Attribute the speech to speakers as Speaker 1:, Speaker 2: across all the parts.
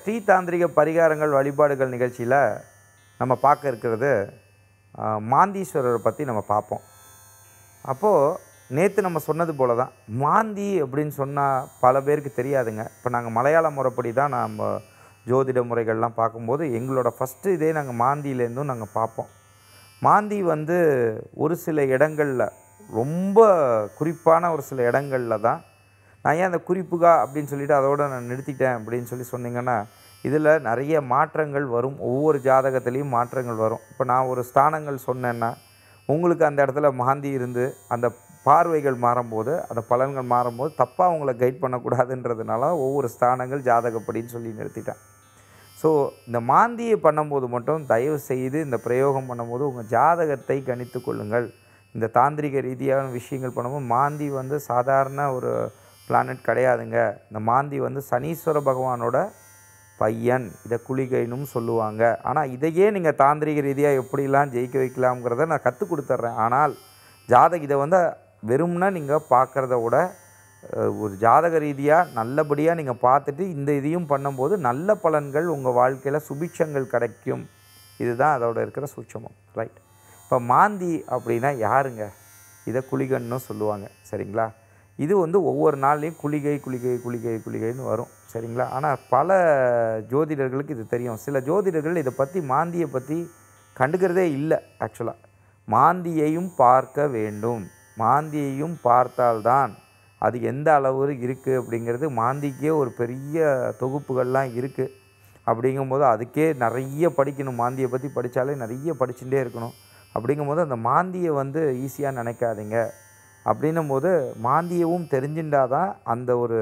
Speaker 1: ஸ்ரீ தாந்திரிக பரிகாரங்கள் வழிபாடுகள் நிகழ்ச்சியில் நம்ம பார்க்க இருக்கிறது மாந்தீஸ்வரரை பற்றி நம்ம பார்ப்போம் அப்போது நேற்று நம்ம சொன்னது போல தான் மாந்தி அப்படின்னு சொன்னால் பல பேருக்கு தெரியாதுங்க இப்போ நாங்கள் மலையாள முறைப்படி தான் நம்ம ஜோதிட முறைகள்லாம் பார்க்கும்போது எங்களோட ஃபஸ்ட்டு இதே நாங்கள் மாந்தியிலேருந்தும் நாங்கள் பார்ப்போம் மாந்தி வந்து ஒரு சில இடங்களில் ரொம்ப குறிப்பான ஒரு சில இடங்களில் தான் நான் ஏன் அந்த குறிப்புகா அப்படின்னு சொல்லிவிட்டு அதோடு நான் நிறுத்திட்டேன் அப்படின்னு சொல்லி சொன்னீங்கன்னா இதில் நிறைய மாற்றங்கள் வரும் ஒவ்வொரு ஜாதகத்துலேயும் மாற்றங்கள் வரும் இப்போ நான் ஒரு ஸ்தானங்கள் சொன்னேன்னா உங்களுக்கு அந்த இடத்துல மாந்தி இருந்து அந்த பார்வைகள் மாறும்போது அந்த பலன்கள் மாறும்போது தப்பாக அவங்கள கைட் பண்ணக்கூடாதுன்றதுனால ஒவ்வொரு ஸ்தானங்கள் ஜாதகப்படின்னு சொல்லி நிறுத்திட்டேன் ஸோ இந்த மாந்தியை பண்ணும்போது மட்டும் தயவு செய்து இந்த பிரயோகம் பண்ணும்போது உங்கள் ஜாதகத்தை கணித்து கொள்ளுங்கள் இந்த தாந்திரிக ரீதியான விஷயங்கள் பண்ணும்போது மாந்தி வந்து சாதாரண ஒரு பிளானட் கிடையாதுங்க இந்த மாந்தி வந்து சனீஸ்வர பகவானோட பையன் இதை குளிகைனும் சொல்லுவாங்க ஆனால் இதையே நீங்கள் தாந்திரிக ரீதியாக எப்படிலாம் ஜெயிக்க வைக்கலாம்ங்கிறத நான் கற்றுக் கொடுத்துட்றேன் ஆனால் ஜாதக இதை வந்து வெறும்னா நீங்கள் பார்க்குறத விட ஒரு ஜாதக ரீதியாக நல்லபடியாக நீங்கள் பார்த்துட்டு இந்த இதையும் பண்ணும்போது நல்ல பலன்கள் உங்கள் வாழ்க்கையில் சுபிட்சங்கள் கிடைக்கும் இதுதான் அதோட இருக்கிற சூட்சமம் ரைட் இப்போ மாந்தி அப்படின்னா யாருங்க இதை குளிகன்னு சொல்லுவாங்க சரிங்களா இது வந்து ஒவ்வொரு நாள்லேயும் குளிகை குளிகை குளிகை குளிகைன்னு வரும் சரிங்களா ஆனால் பல ஜோதிடர்களுக்கு இது தெரியும் சில ஜோதிடர்கள் இதை பற்றி மாந்தியை பற்றி கண்டுக்கிறதே இல்லை ஆக்சுவலாக மாந்தியையும் பார்க்க வேண்டும் மாந்தியையும் பார்த்தால்தான் அது எந்த அளவு இருக்குது அப்படிங்கிறது மாந்திக்கே ஒரு பெரிய தொகுப்புகள்லாம் இருக்குது அப்படிங்கும்போது அதுக்கே நிறைய படிக்கணும் மாந்தியை பற்றி படித்தாலே நிறைய படிச்சுட்டே இருக்கணும் அப்படிங்கும்போது அந்த மாந்தியை வந்து ஈஸியாக நினைக்காதீங்க அப்படின்னும் போது மாந்தியவும் தெரிஞ்சுட்டா தான் அந்த ஒரு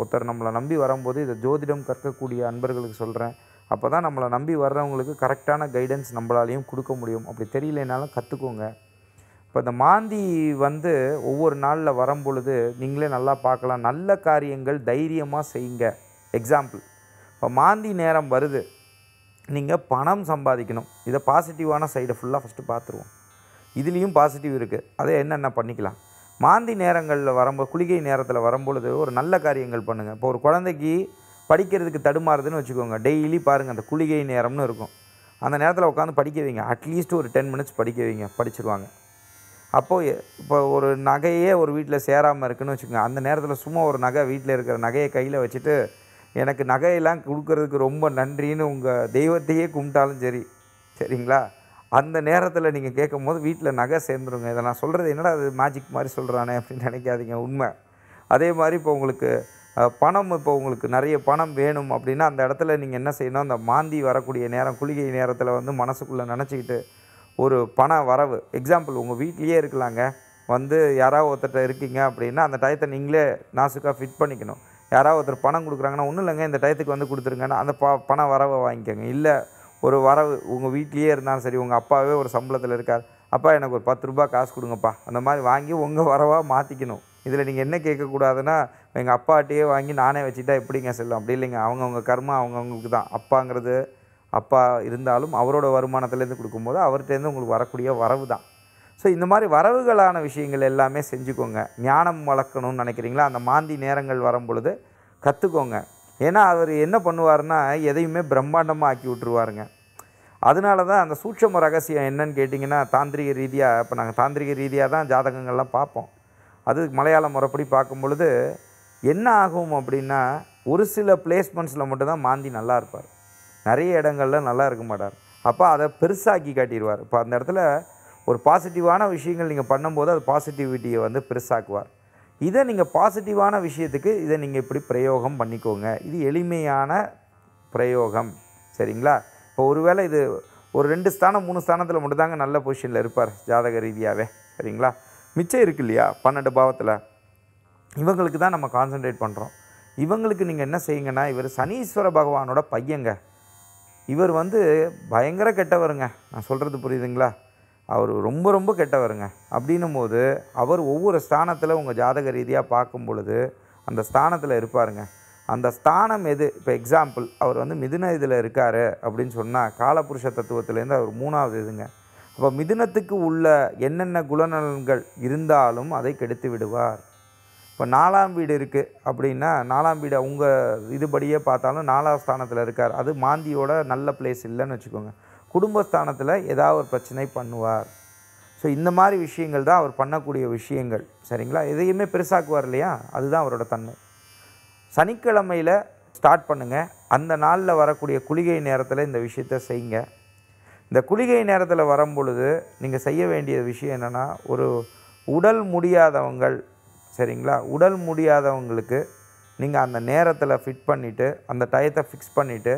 Speaker 1: ஒருத்தர் நம்மளை நம்பி வரும்போது இதை ஜோதிடம் கற்கக்கூடிய அன்பர்களுக்கு சொல்கிறேன் அப்போ தான் நம்மளை நம்பி வர்றவங்களுக்கு கரெக்டான கைடன்ஸ் நம்மளாலையும் கொடுக்க முடியும் அப்படி தெரியலனாலும் கற்றுக்கோங்க இப்போ இந்த மாந்தி வந்து ஒவ்வொரு நாளில் வரும்பொழுது நீங்களே நல்லா பார்க்கலாம் நல்ல காரியங்கள் தைரியமாக செய்யுங்க எக்ஸாம்பிள் இப்போ மாந்தி நேரம் வருது நீங்கள் பணம் சம்பாதிக்கணும் இதை பாசிட்டிவான சைடை ஃபுல்லாக ஃபஸ்ட்டு பார்த்துருவோம் இதுலேயும் பாசிட்டிவ் இருக்குது அதை என்னென்ன பண்ணிக்கலாம் மாந்தி நேரங்களில் வரும்போது குளிகை நேரத்தில் வரும்பொழுது ஒரு நல்ல காரியங்கள் பண்ணுங்கள் இப்போ ஒரு குழந்தைக்கு படிக்கிறதுக்கு தடுமாறுதுன்னு வச்சுக்கோங்க டெய்லி பாருங்கள் அந்த குளிகை நேரம்னு இருக்கும் அந்த நேரத்தில் உட்காந்து படிக்க வைங்க அட்லீஸ்ட் ஒரு டென் மினிட்ஸ் படிக்க வைங்க படிச்சுருவாங்க அப்போது இப்போ ஒரு நகையே ஒரு வீட்டில் சேராமல் இருக்குன்னு வச்சுக்கோங்க அந்த நேரத்தில் சும்மா ஒரு நகை வீட்டில் இருக்கிற நகையை கையில் வச்சுட்டு எனக்கு நகையெல்லாம் கொடுக்கறதுக்கு ரொம்ப நன்றின்னு உங்கள் தெய்வத்தையே கும்பிட்டாலும் சரி சரிங்களா அந்த நேரத்தில் நீங்கள் கேட்கும் போது வீட்டில் நகை சேர்ந்துருங்க இதை நான் சொல்கிறது என்னடா அது மேஜிக் மாதிரி சொல்கிறானே அப்படின்னு நினைக்காதீங்க உண்மை அதே மாதிரி இப்போ உங்களுக்கு பணம் இப்போ உங்களுக்கு நிறைய பணம் வேணும் அப்படின்னா அந்த இடத்துல நீங்கள் என்ன செய்யணும் அந்த மாந்தி வரக்கூடிய நேரம் குளிகை நேரத்தில் வந்து மனசுக்குள்ளே நினச்சிக்கிட்டு ஒரு பண வரவு எக்ஸாம்பிள் உங்கள் வீட்லேயே இருக்கலாங்க வந்து யாராவது ஒருத்தர்கிட்ட இருக்கீங்க அப்படின்னா அந்த டயத்தை நீங்களே நாசுக்காக ஃபிட் பண்ணிக்கணும் யாராவது ஒருத்தர் பணம் கொடுக்குறாங்கன்னா ஒன்றும் இல்லைங்க இந்த டயத்துக்கு வந்து கொடுத்துருங்கன்னா அந்த ப பணம் வரவை வாங்கிக்கோங்க இல்லை ஒரு வரவு உங்கள் வீட்லேயே இருந்தாலும் சரி உங்கள் அப்பாவே ஒரு சம்பளத்தில் இருக்கார் அப்பா எனக்கு ஒரு பத்து ரூபா காசு கொடுங்கப்பா அந்த மாதிரி வாங்கி உங்கள் வரவாக மாற்றிக்கணும் இதில் நீங்கள் என்ன கேட்கக்கூடாதுன்னா எங்கள் அப்பாட்டையே வாங்கி நானே வச்சுட்டா எப்படிங்க செல்லும் அப்படி இல்லைங்க அவங்கவுங்க கர்மா அவங்கவுங்களுக்கு தான் அப்பாங்கிறது அப்பா இருந்தாலும் அவரோட வருமானத்துலேருந்து கொடுக்கும்போது அவர்கிட்டேருந்து உங்களுக்கு வரக்கூடிய வரவு தான் ஸோ இந்த மாதிரி வரவுகளான விஷயங்கள் எல்லாமே செஞ்சுக்கோங்க ஞானம் வளர்க்கணும்னு நினைக்கிறீங்களா அந்த மாந்தி நேரங்கள் வரும் பொழுது கற்றுக்கோங்க ஏன்னா அவர் என்ன பண்ணுவார்னா எதையுமே பிரம்மாண்டமாக ஆக்கி விட்டுருவாருங்க அதனால தான் அந்த சூட்சம ரகசியம் என்னன்னு கேட்டிங்கன்னா தாந்திரிக ரீதியாக இப்போ நாங்கள் தாந்திரிக ரீதியாக தான் ஜாதகங்கள்லாம் பார்ப்போம் அது மலையாள முறைப்படி பார்க்கும் பொழுது என்ன ஆகும் அப்படின்னா ஒரு சில பிளேஸ்மெண்ட்ஸில் மட்டும்தான் மாந்தி நல்லா இருப்பார் நிறைய இடங்களில் நல்லா இருக்க மாட்டார் அப்போ அதை பெருசாக்கி காட்டிடுவார் இப்போ அந்த இடத்துல ஒரு பாசிட்டிவான விஷயங்கள் நீங்கள் பண்ணும்போது அது பாசிட்டிவிட்டியை வந்து பெருசாக்குவார் இதை நீங்கள் பாசிட்டிவான விஷயத்துக்கு இதை நீங்கள் இப்படி பிரயோகம் பண்ணிக்கோங்க இது எளிமையான பிரயோகம் சரிங்களா இப்போ ஒருவேளை இது ஒரு ரெண்டு ஸ்தானம் மூணு ஸ்தானத்தில் மட்டும்தாங்க நல்ல பொசிஷனில் இருப்பார் ஜாதக ரீதியாகவே சரிங்களா மிச்சம் இருக்கு இல்லையா பன்னெண்டு பாவத்தில் இவங்களுக்கு தான் நம்ம கான்சன்ட்ரேட் பண்ணுறோம் இவங்களுக்கு நீங்கள் என்ன செய்யுங்கன்னா இவர் சனீஸ்வர பகவானோட பையங்க இவர் வந்து பயங்கர கெட்டவருங்க நான் சொல்கிறது புரியுதுங்களா அவர் ரொம்ப ரொம்ப கெட்டவருங்க அப்படின்னும் போது அவர் ஒவ்வொரு ஸ்தானத்தில் உங்கள் ஜாதக ரீதியாக பார்க்கும் பொழுது அந்த ஸ்தானத்தில் இருப்பாருங்க அந்த ஸ்தானம் எது இப்போ எக்ஸாம்பிள் அவர் வந்து மிதுன இதில் இருக்கார் அப்படின்னு சொன்னால் காலபுருஷ தத்துவத்திலேருந்து அவர் மூணாவது இதுங்க அப்போ மிதுனத்துக்கு உள்ள என்னென்ன குணநலன்கள் இருந்தாலும் அதை கெடுத்து விடுவார் இப்போ நாலாம் வீடு இருக்குது அப்படின்னா நாலாம் வீடு அவங்க இதுபடியே பார்த்தாலும் நாலாம் ஸ்தானத்தில் இருக்கார் அது மாந்தியோட நல்ல பிளேஸ் இல்லைன்னு வச்சுக்கோங்க குடும்பஸ்தானத்தில் ஏதாவது ஒரு பிரச்சனை பண்ணுவார் ஸோ இந்த மாதிரி விஷயங்கள் தான் அவர் பண்ணக்கூடிய விஷயங்கள் சரிங்களா எதையுமே பெருசாக்குவார் இல்லையா அதுதான் அவரோட தன்மை சனிக்கிழமையில் ஸ்டார்ட் பண்ணுங்கள் அந்த நாளில் வரக்கூடிய குளிகை நேரத்தில் இந்த விஷயத்த செய்யுங்க இந்த குளிகை நேரத்தில் வரும் பொழுது நீங்கள் செய்ய வேண்டிய விஷயம் என்னென்னா ஒரு உடல் முடியாதவங்கள் சரிங்களா உடல் முடியாதவங்களுக்கு நீங்கள் அந்த நேரத்தில் ஃபிட் பண்ணிவிட்டு அந்த டயத்தை ஃபிக்ஸ் பண்ணிவிட்டு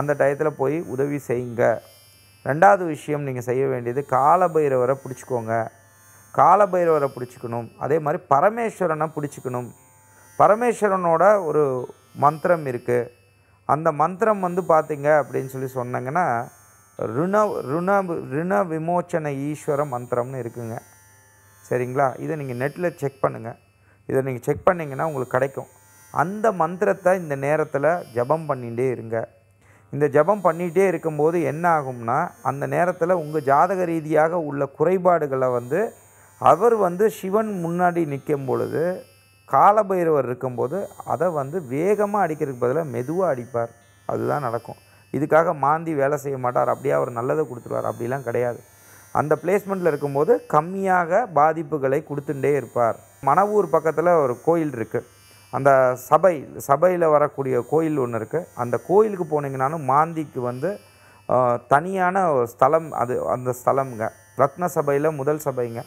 Speaker 1: அந்த டயத்தில் போய் உதவி செய்யுங்க ரெண்டாவது விஷயம் நீங்கள் செய்ய வேண்டியது காலபைரவரை பிடிச்சிக்கோங்க காலபைரவரை பிடிச்சிக்கணும் அதே மாதிரி பரமேஸ்வரனை பிடிச்சிக்கணும் பரமேஸ்வரனோட ஒரு மந்திரம் இருக்குது அந்த மந்திரம் வந்து பார்த்திங்க அப்படின்னு சொல்லி சொன்னாங்கன்னா ருண ருண ருண விமோச்சன ஈஸ்வர மந்திரம்னு இருக்குங்க சரிங்களா இதை நீங்கள் நெட்டில் செக் பண்ணுங்கள் இதை நீங்கள் செக் பண்ணிங்கன்னா உங்களுக்கு கிடைக்கும் அந்த மந்திரத்தை இந்த நேரத்தில் ஜபம் பண்ணிகிட்டே இருங்க இந்த ஜபம் பண்ணிகிட்டே இருக்கும்போது என்ன ஆகும்னா அந்த நேரத்தில் உங்கள் ஜாதக ரீதியாக உள்ள குறைபாடுகளை வந்து அவர் வந்து சிவன் முன்னாடி நிற்கும் பொழுது காலபைரவர் இருக்கும்போது அதை வந்து வேகமாக அடிக்கிறதுக்கு பதிலாக மெதுவாக அடிப்பார் அதுதான் நடக்கும் இதுக்காக மாந்தி வேலை செய்ய மாட்டார் அப்படியே அவர் நல்லதை கொடுத்துருவார் அப்படிலாம் கிடையாது அந்த பிளேஸ்மெண்ட்டில் இருக்கும்போது கம்மியாக பாதிப்புகளை கொடுத்துட்டே இருப்பார் மணவூர் பக்கத்தில் ஒரு கோயில் இருக்குது அந்த சபை சபையில் வரக்கூடிய கோயில் ஒன்று இருக்குது அந்த கோயிலுக்கு போனீங்கனாலும் மாந்திக்கு வந்து தனியான ஸ்தலம் அது அந்த ஸ்தலம்ங்க ரத்ன சபையில் முதல் சபைங்க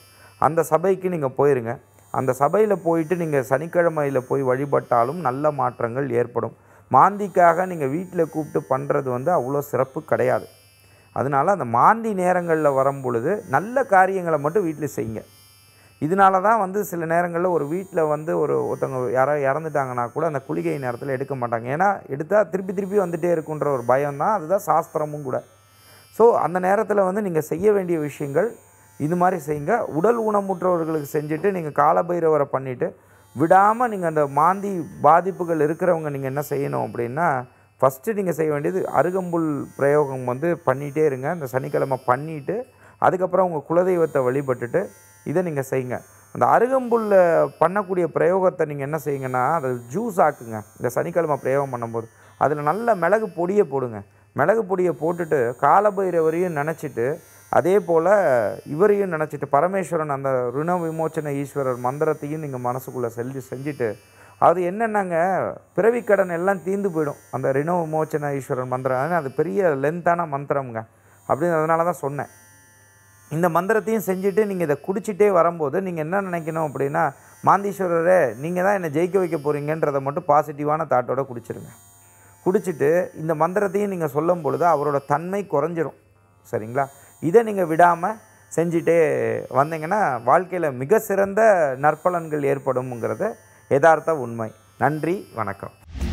Speaker 1: அந்த சபைக்கு நீங்கள் போயிருங்க அந்த சபையில் போயிட்டு நீங்கள் சனிக்கிழமையில் போய் வழிபட்டாலும் நல்ல மாற்றங்கள் ஏற்படும் மாந்திக்காக நீங்கள் வீட்டில் கூப்பிட்டு பண்ணுறது வந்து அவ்வளோ சிறப்பு கிடையாது அதனால் அந்த மாந்தி நேரங்களில் வரும் பொழுது நல்ல காரியங்களை மட்டும் வீட்டில் செய்யுங்க இதனால தான் வந்து சில நேரங்களில் ஒரு வீட்டில் வந்து ஒரு ஒருத்தவங்க யாரோ இறந்துட்டாங்கன்னா கூட அந்த குளிகை நேரத்தில் எடுக்க மாட்டாங்க ஏன்னா எடுத்தால் திருப்பி திருப்பி வந்துகிட்டே இருக்குன்ற ஒரு பயம் தான் அதுதான் சாஸ்திரமும் கூட ஸோ அந்த நேரத்தில் வந்து நீங்கள் செய்ய வேண்டிய விஷயங்கள் இது மாதிரி செய்யுங்க உடல் ஊனமுற்றவர்களுக்கு செஞ்சுட்டு நீங்கள் காலபைரவரை பண்ணிவிட்டு விடாமல் நீங்கள் அந்த மாந்தி பாதிப்புகள் இருக்கிறவங்க நீங்கள் என்ன செய்யணும் அப்படின்னா ஃபஸ்ட்டு நீங்கள் செய்ய வேண்டியது அருகம்புல் பிரயோகம் வந்து பண்ணிகிட்டே இருங்க இந்த சனிக்கிழமை பண்ணிவிட்டு அதுக்கப்புறம் உங்கள் குலதெய்வத்தை வழிபட்டுட்டு இதை நீங்கள் செய்யுங்க அந்த அருகம்புல்ல பண்ணக்கூடிய பிரயோகத்தை நீங்கள் என்ன செய்யுங்கன்னா அதை ஜூஸ் ஆக்குங்க இந்த சனிக்கிழமை பிரயோகம் பண்ணும்போது அதில் நல்ல மிளகு பொடியை போடுங்க மிளகு பொடியை போட்டுட்டு காலபைரவரையும் நினச்சிட்டு அதே போல் இவரையும் நினச்சிட்டு பரமேஸ்வரன் அந்த ருண விமோச்சன ஈஸ்வரர் மந்திரத்தையும் நீங்கள் மனசுக்குள்ளே செஞ்சு செஞ்சுட்டு அது என்னென்னாங்க பிறவிக்கடன் எல்லாம் தீந்து போயிடும் அந்த ரிணவ விமோச்சன ஈஸ்வரன் மந்திரம் அது பெரிய லென்த்தான மந்திரம்ங்க அப்படின்னு அதனால தான் சொன்னேன் இந்த மந்திரத்தையும் செஞ்சுட்டு நீங்கள் இதை குடிச்சிட்டே வரும்போது நீங்கள் என்ன நினைக்கணும் அப்படின்னா மாந்தீஸ்வரரே நீங்கள் தான் என்னை ஜெயிக்க வைக்க போகிறீங்கன்றதை மட்டும் பாசிட்டிவான தாட்டோட குடிச்சிருங்க குடிச்சிட்டு இந்த மந்திரத்தையும் நீங்கள் சொல்லும் பொழுது அவரோட தன்மை குறைஞ்சிரும் சரிங்களா இதை நீங்கள் விடாமல் செஞ்சுட்டே வந்தீங்கன்னா வாழ்க்கையில் மிக சிறந்த நற்பலன்கள் ஏற்படும்ங்கிறது யதார்த்த உண்மை நன்றி வணக்கம்